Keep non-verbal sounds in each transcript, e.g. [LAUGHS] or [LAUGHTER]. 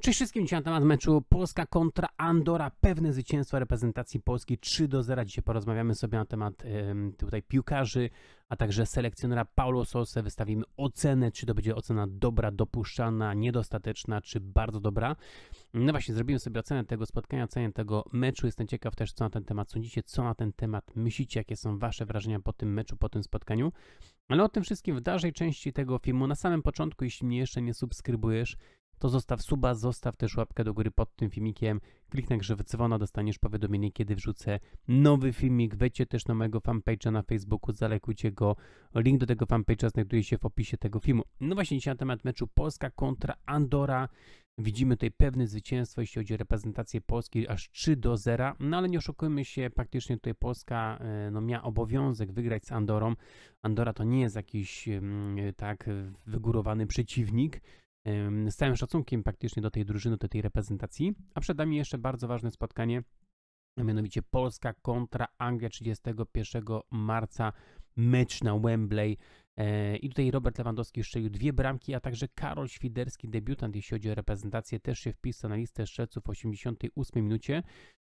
Cześć wszystkim, dzisiaj na temat meczu Polska kontra Andora. Pewne zwycięstwo reprezentacji Polski 3 do 0. Dzisiaj porozmawiamy sobie na temat tutaj piłkarzy, a także selekcjonera Paulo Sose. Wystawimy ocenę, czy to będzie ocena dobra, dopuszczalna, niedostateczna, czy bardzo dobra. No właśnie, zrobimy sobie ocenę tego spotkania, ocenę tego meczu. Jestem ciekaw też, co na ten temat sądzicie, co na ten temat myślicie, jakie są wasze wrażenia po tym meczu, po tym spotkaniu. Ale o tym wszystkim w dalszej części tego filmu. Na samym początku, jeśli mnie jeszcze nie subskrybujesz, to zostaw suba, zostaw też łapkę do góry pod tym filmikiem, kliknij na w dzwona, dostaniesz powiadomienie, kiedy wrzucę nowy filmik. Wejdźcie też na mojego fanpage'a na Facebooku, zalekujcie go. Link do tego fanpage'a znajduje się w opisie tego filmu. No właśnie dzisiaj na temat meczu Polska kontra Andora. Widzimy tutaj pewne zwycięstwo, jeśli chodzi o reprezentację Polski, aż 3 do 0, no ale nie oszukujmy się, praktycznie tutaj Polska e, no, miała obowiązek wygrać z Andorą. Andora to nie jest jakiś mm, tak wygórowany przeciwnik, z całym szacunkiem praktycznie do tej drużyny, do tej reprezentacji. A przed nami jeszcze bardzo ważne spotkanie, a mianowicie Polska kontra Anglia 31 marca, mecz na Wembley. E, I tutaj Robert Lewandowski strzelił dwie bramki, a także Karol Świderski, debiutant jeśli chodzi o reprezentację, też się wpisał na listę strzelców w 88 minucie.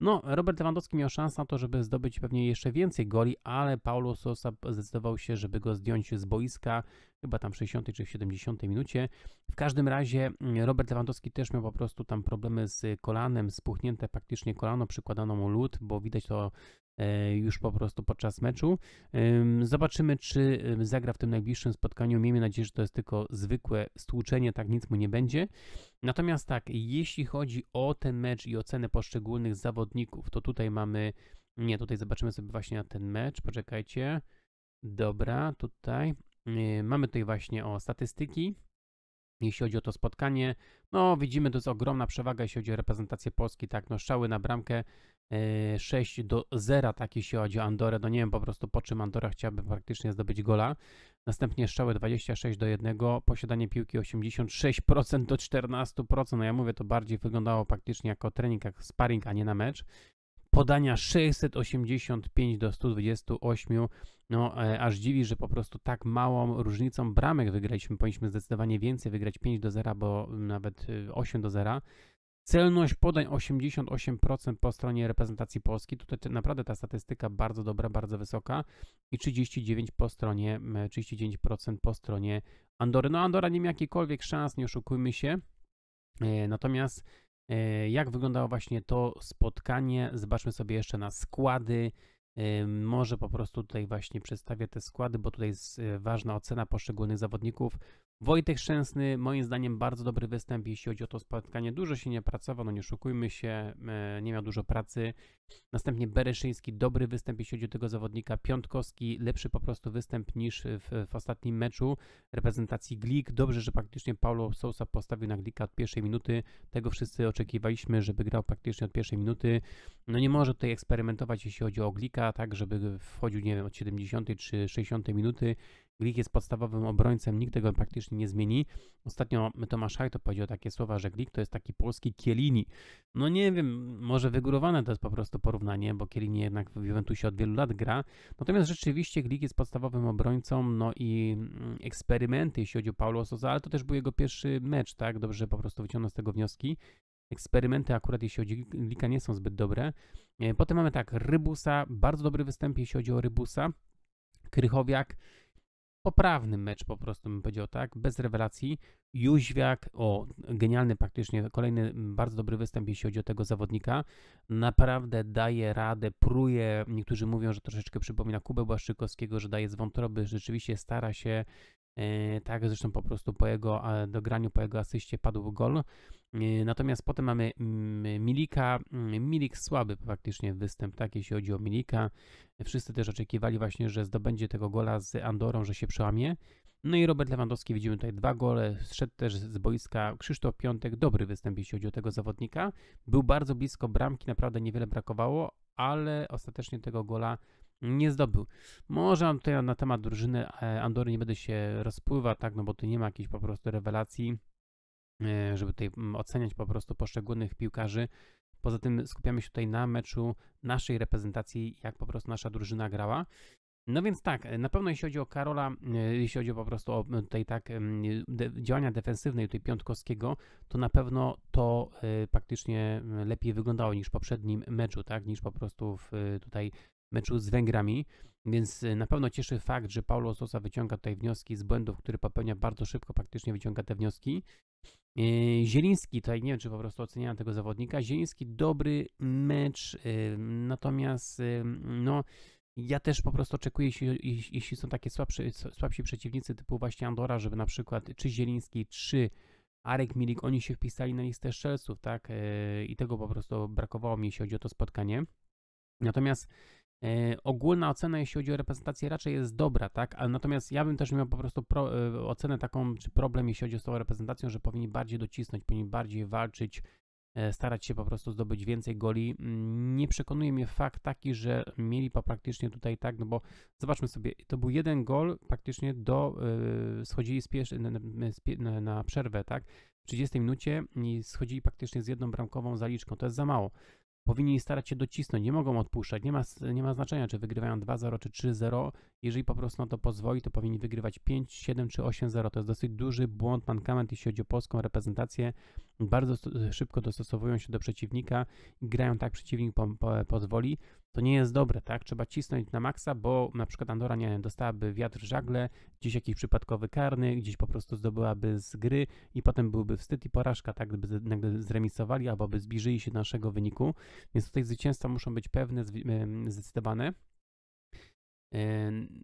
No, Robert Lewandowski miał szansę na to, żeby zdobyć pewnie jeszcze więcej goli, ale Paulo Sosa zdecydował się, żeby go zdjąć z boiska, chyba tam w 60 czy w 70 minucie. W każdym razie mm, Robert Lewandowski też miał po prostu tam problemy z kolanem, spuchnięte praktycznie kolano, przykładano mu lód, bo widać to E, już po prostu podczas meczu. Zobaczymy, czy zagra w tym najbliższym spotkaniu. Miejmy nadzieję, że to jest tylko zwykłe stłuczenie, tak nic mu nie będzie. Natomiast tak, jeśli chodzi o ten mecz i ocenę poszczególnych zawodników, to tutaj mamy, nie, tutaj zobaczymy sobie właśnie na ten mecz, poczekajcie. Dobra, tutaj y, mamy tutaj właśnie o statystyki jeśli chodzi o to spotkanie. No, widzimy, to jest ogromna przewaga, jeśli chodzi o reprezentację Polski, tak, no strzały na bramkę 6 e, do 0, tak jeśli chodzi o Andorę, no nie wiem po prostu po czym Andora chciałaby praktycznie zdobyć gola. Następnie strzały 26 do 1, posiadanie piłki 86% do 14%, no ja mówię to bardziej wyglądało praktycznie jako trening, jak sparring, a nie na mecz. Podania 685 do 128, no e, aż dziwi, że po prostu tak małą różnicą bramek wygraliśmy, powinniśmy zdecydowanie więcej wygrać 5 do 0, bo nawet 8 e, do 0. Celność podań 88% po stronie reprezentacji Polski. Tutaj naprawdę ta statystyka bardzo dobra, bardzo wysoka i 39 po stronie 39% po stronie Andory. No Andora nie miała jakichkolwiek szans, nie oszukujmy się. E, natomiast e, jak wyglądało właśnie to spotkanie? Zobaczmy sobie jeszcze na składy. Y, może po prostu tutaj właśnie przedstawię te składy, bo tutaj jest y, ważna ocena poszczególnych zawodników. Wojtek Szczęsny, moim zdaniem bardzo dobry występ, jeśli chodzi o to spotkanie. Dużo się nie pracował, no nie szukujmy się, y, nie miał dużo pracy. Następnie Bereszyński, dobry występ, jeśli chodzi o tego zawodnika. Piątkowski, lepszy po prostu występ niż w, w ostatnim meczu reprezentacji Glik. Dobrze, że praktycznie Paulo Sousa postawił na Glika od pierwszej minuty. Tego wszyscy oczekiwaliśmy, żeby grał praktycznie od pierwszej minuty. No nie może tutaj eksperymentować, jeśli chodzi o Glika gra tak, żeby wchodził, nie wiem, od 70 czy 60 minuty. Glik jest podstawowym obrońcem, nikt tego praktycznie nie zmieni. Ostatnio Tomasz Hajto powiedział takie słowa, że Glik to jest taki polski Kielini. No nie wiem, może wygórowane to jest po prostu porównanie, bo Kielini jednak w Juventusie od wielu lat gra. Natomiast rzeczywiście Glik jest podstawowym obrońcą, no i mm, eksperymenty, jeśli chodzi o Paulo Sosa, ale to też był jego pierwszy mecz, tak? Dobrze, po prostu wyciągnął z tego wnioski. Eksperymenty akurat jeśli chodzi o Glika nie są zbyt dobre. E, potem mamy tak, Rybusa, bardzo dobry występ jeśli chodzi o Rybusa. Krychowiak, poprawny mecz po prostu bym powiedział tak, bez rewelacji. Jóźwiak, o genialny praktycznie, kolejny bardzo dobry występ jeśli chodzi o tego zawodnika. Naprawdę daje radę, pruje, niektórzy mówią, że troszeczkę przypomina Kubę Błaszczykowskiego, że daje z wątroby, rzeczywiście stara się, E, tak, zresztą po prostu po jego dograniu, po jego asyście padł gol. E, natomiast potem mamy mm, Milika. Mm, Milik słaby praktycznie występ, tak, jeśli chodzi o Milika. Wszyscy też oczekiwali właśnie, że zdobędzie tego gola z Andorą, że się przełamie. No i Robert Lewandowski, widzimy tutaj dwa gole, szedł też z boiska Krzysztof Piątek, dobry występ jeśli chodzi o tego zawodnika. Był bardzo blisko bramki, naprawdę niewiele brakowało, ale ostatecznie tego gola nie zdobył. Może tutaj na temat drużyny e, Andory nie będę się rozpływał, tak, no bo tu nie ma jakiejś po prostu rewelacji, e, żeby tutaj mm, oceniać po prostu poszczególnych piłkarzy. Poza tym skupiamy się tutaj na meczu naszej reprezentacji, jak po prostu nasza drużyna grała. No więc tak, e, na pewno jeśli chodzi o Karola, jeśli chodzi po prostu o tutaj tak de, działania defensywne tutaj Piątkowskiego, to na pewno to y, praktycznie lepiej wyglądało niż w poprzednim meczu, tak, niż po prostu w, tutaj meczu z Węgrami, więc y, na pewno cieszy fakt, że Paulo Sosa wyciąga tutaj wnioski z błędów, które popełnia bardzo szybko, praktycznie wyciąga te wnioski. Y, Zieliński, tutaj nie wiem, czy po prostu oceniałem tego zawodnika. Zieliński, dobry mecz, y, natomiast no, ja też po prostu oczekuję, jeśli, jeśli są takie słabszy, słabsi przeciwnicy typu właśnie Andora, żeby na przykład czy Zieliński, czy Arek Milik, oni się wpisali na listę strzelców, tak? I tego po prostu brakowało mi, jeśli chodzi o to spotkanie. Natomiast E, ogólna ocena, jeśli chodzi o reprezentację, raczej jest dobra, tak? Ale natomiast ja bym też miał po prostu pro, e, ocenę taką, czy problem, jeśli chodzi o tą reprezentacją, że powinni bardziej docisnąć, powinni bardziej walczyć, e, starać się po prostu zdobyć więcej goli. Mm, nie przekonuje mnie fakt taki, że mieli praktycznie tutaj tak, no bo zobaczmy sobie, to był jeden gol praktycznie do, schodzili z na, na, na przerwę, tak? W 30 minucie i schodzili praktycznie z jedną bramkową zaliczką, to jest za mało powinni starać się docisnąć, nie mogą odpuszczać, nie ma, nie ma znaczenia, czy wygrywają 2-0 czy 3-0, jeżeli po prostu na to pozwoli, to powinni wygrywać 5, 7 czy 8-0, to jest dosyć duży błąd, mankament, jeśli chodzi o polską reprezentację, bardzo e, szybko dostosowują się do przeciwnika i grają tak, przeciwnik po, po, pozwoli, to nie jest dobre, tak? Trzeba cisnąć na maksa, bo na przykład Andora nie dostałaby wiatr w żagle, gdzieś jakiś przypadkowy karny, gdzieś po prostu zdobyłaby z gry i potem byłby wstyd i porażka, tak? Gdyby nagle zremisowali albo by zbliżyli się do naszego wyniku. Więc tutaj zwycięstwa muszą być pewne, zdecydowane.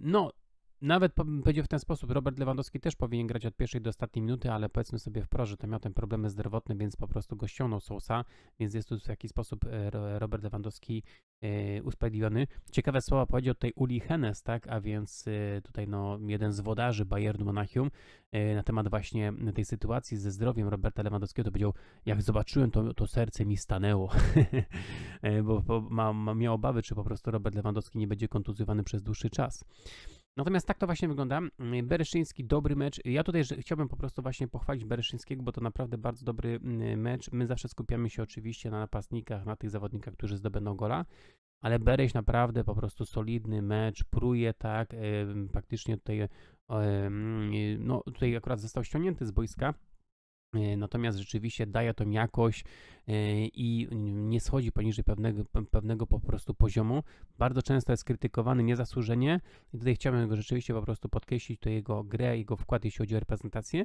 No, nawet powiedział w ten sposób, Robert Lewandowski też powinien grać od pierwszej do ostatniej minuty, ale powiedzmy sobie wprost, że to miał ten problemy zdrowotne, więc po prostu go ściągnął Sousa, więc jest tu w jakiś sposób e, Robert Lewandowski e, usprawiedliwiony. Ciekawe słowa powiedział tutaj Uli Hennes, tak, a więc e, tutaj no, jeden z wodarzy Bayernu Monachium na temat właśnie tej sytuacji ze zdrowiem Roberta Lewandowskiego, to powiedział, jak zobaczyłem to, to serce mi stanęło, [LAUGHS] bo, bo ma, ma, miał obawy, czy po prostu Robert Lewandowski nie będzie kontuzjowany przez dłuższy czas. Natomiast tak to właśnie wygląda. Mm, Bereszyński, dobry mecz. Ja tutaj chciałbym po prostu właśnie pochwalić Bereszyńskiego, bo to naprawdę bardzo dobry mm, mecz. My zawsze skupiamy się oczywiście na napastnikach, na tych zawodnikach, którzy zdobędą gola. Ale Bereś naprawdę po prostu solidny mecz, pruje tak, praktycznie tutaj, no tutaj akurat został ściągnięty z boiska, E, natomiast rzeczywiście daje to jakość e, i nie schodzi poniżej pewnego, pewnego po prostu poziomu. Bardzo często jest krytykowany niezasłużenie i tutaj chciałbym go rzeczywiście po prostu podkreślić, to jego grę, jego wkład, jeśli chodzi o reprezentację.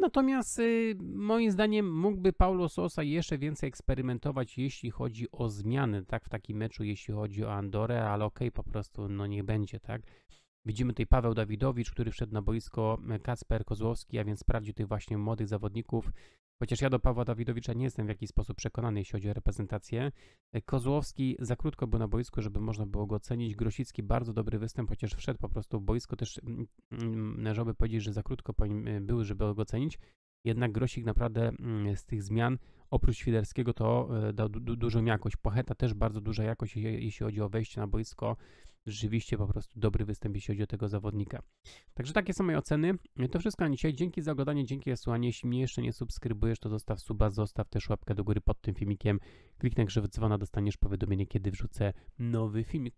Natomiast y, moim zdaniem mógłby Paulo Sosa jeszcze więcej eksperymentować, jeśli chodzi o zmiany, tak, w takim meczu, jeśli chodzi o Andorę, ale okej, okay, po prostu no nie będzie, tak. Widzimy tutaj Paweł Dawidowicz, który wszedł na boisko, e, Kacper Kozłowski, a więc sprawdził tych właśnie młodych zawodników. Chociaż ja do Pawła Dawidowicza nie jestem w jakiś sposób przekonany, jeśli chodzi o reprezentację. E, Kozłowski za krótko był na boisku, żeby można było go ocenić. Grosicki bardzo dobry występ, chociaż wszedł po prostu w boisko. Też należałoby mm, mm, mm, powiedzieć, że za krótko e, był, żeby go ocenić. Jednak Grosik naprawdę z tych zmian Oprócz Świderskiego to e, dał du du dużą jakość. Pocheta też bardzo duża jakość, jeśli chodzi o wejście na boisko. Rzeczywiście po prostu dobry występ, jeśli chodzi o tego zawodnika. Także takie są moje oceny. E, to wszystko na dzisiaj. Dzięki za oglądanie, dzięki za słuchanie. Jeśli mnie jeszcze nie subskrybujesz, to zostaw suba, zostaw też łapkę do góry pod tym filmikiem. Kliknij grzew dzwona, dostaniesz powiadomienie, kiedy wrzucę nowy filmik.